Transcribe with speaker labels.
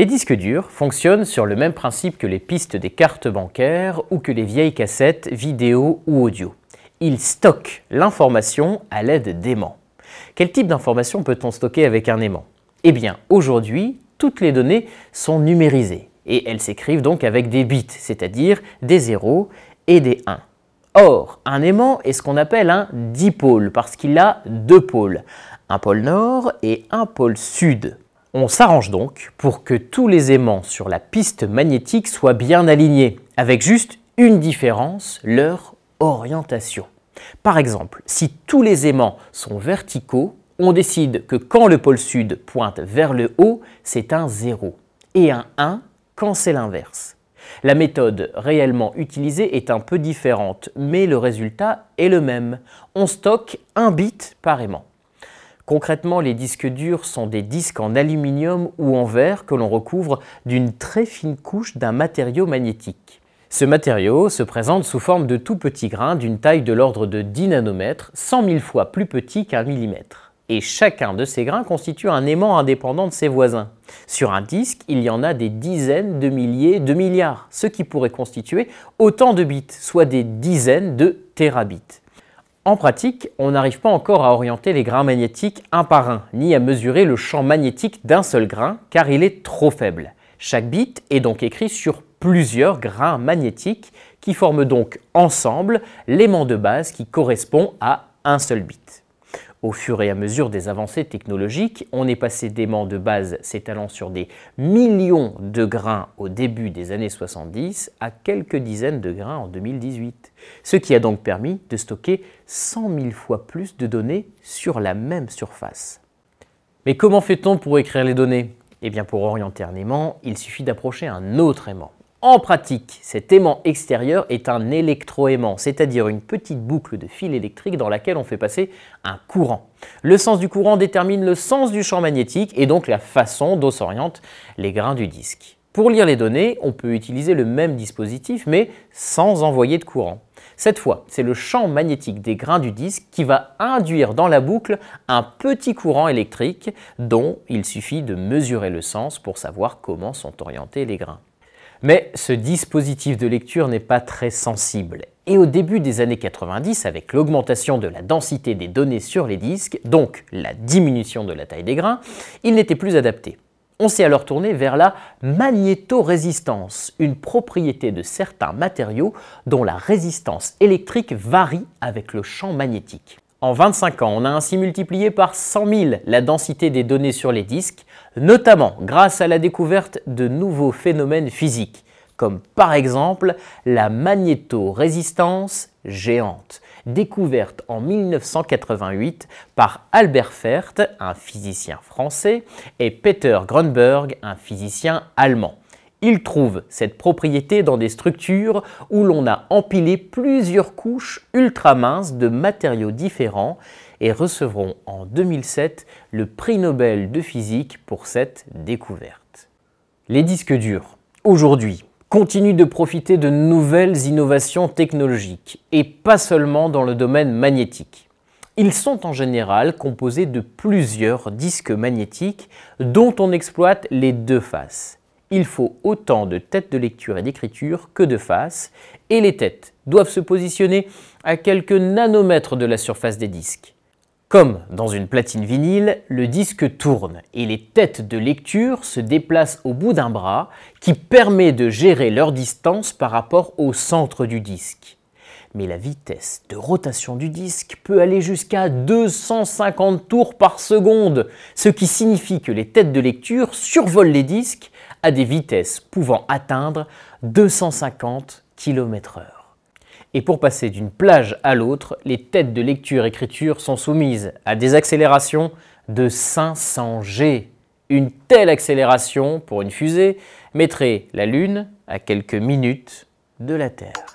Speaker 1: Les disques durs fonctionnent sur le même principe que les pistes des cartes bancaires ou que les vieilles cassettes vidéo ou audio. Ils stockent l'information à l'aide d'aimants. Quel type d'information peut-on stocker avec un aimant Eh bien, aujourd'hui, toutes les données sont numérisées et elles s'écrivent donc avec des bits, c'est-à-dire des 0 et des 1. Or, un aimant est ce qu'on appelle un dipôle parce qu'il a deux pôles, un pôle nord et un pôle sud. On s'arrange donc pour que tous les aimants sur la piste magnétique soient bien alignés, avec juste une différence, leur orientation. Par exemple, si tous les aimants sont verticaux, on décide que quand le pôle sud pointe vers le haut, c'est un 0, et un 1 quand c'est l'inverse. La méthode réellement utilisée est un peu différente, mais le résultat est le même. On stocke un bit par aimant. Concrètement, les disques durs sont des disques en aluminium ou en verre que l'on recouvre d'une très fine couche d'un matériau magnétique. Ce matériau se présente sous forme de tout petits grains d'une taille de l'ordre de 10 nanomètres, 100 000 fois plus petit qu'un millimètre. Et chacun de ces grains constitue un aimant indépendant de ses voisins. Sur un disque, il y en a des dizaines de milliers de milliards, ce qui pourrait constituer autant de bits, soit des dizaines de terabits. En pratique, on n'arrive pas encore à orienter les grains magnétiques un par un, ni à mesurer le champ magnétique d'un seul grain, car il est trop faible. Chaque bit est donc écrit sur plusieurs grains magnétiques, qui forment donc ensemble l'aimant de base qui correspond à un seul bit au fur et à mesure des avancées technologiques. On est passé d'aimants de base s'étalant sur des millions de grains au début des années 70 à quelques dizaines de grains en 2018, ce qui a donc permis de stocker 100 000 fois plus de données sur la même surface. Mais comment fait-on pour écrire les données Eh bien pour orienter un aimant, il suffit d'approcher un autre aimant. En pratique, cet aimant extérieur est un électroaimant, c'est-à-dire une petite boucle de fil électrique dans laquelle on fait passer un courant. Le sens du courant détermine le sens du champ magnétique et donc la façon dont s'orientent les grains du disque. Pour lire les données, on peut utiliser le même dispositif mais sans envoyer de courant. Cette fois, c'est le champ magnétique des grains du disque qui va induire dans la boucle un petit courant électrique dont il suffit de mesurer le sens pour savoir comment sont orientés les grains. Mais ce dispositif de lecture n'est pas très sensible. Et au début des années 90, avec l'augmentation de la densité des données sur les disques, donc la diminution de la taille des grains, il n'était plus adapté. On s'est alors tourné vers la magnétorésistance, une propriété de certains matériaux dont la résistance électrique varie avec le champ magnétique. En 25 ans, on a ainsi multiplié par 100 000 la densité des données sur les disques, notamment grâce à la découverte de nouveaux phénomènes physiques, comme par exemple la magnétorésistance géante, découverte en 1988 par Albert Fert, un physicien français, et Peter Grunberg, un physicien allemand. Ils trouvent cette propriété dans des structures où l'on a empilé plusieurs couches ultra minces de matériaux différents et recevront en 2007 le prix Nobel de physique pour cette découverte. Les disques durs, aujourd'hui, continuent de profiter de nouvelles innovations technologiques et pas seulement dans le domaine magnétique. Ils sont en général composés de plusieurs disques magnétiques dont on exploite les deux faces il faut autant de têtes de lecture et d'écriture que de faces, et les têtes doivent se positionner à quelques nanomètres de la surface des disques. Comme dans une platine vinyle, le disque tourne et les têtes de lecture se déplacent au bout d'un bras qui permet de gérer leur distance par rapport au centre du disque. Mais la vitesse de rotation du disque peut aller jusqu'à 250 tours par seconde, ce qui signifie que les têtes de lecture survolent les disques à des vitesses pouvant atteindre 250 km/h. Et pour passer d'une plage à l'autre, les têtes de lecture-écriture sont soumises à des accélérations de 500 G. Une telle accélération pour une fusée mettrait la Lune à quelques minutes de la Terre.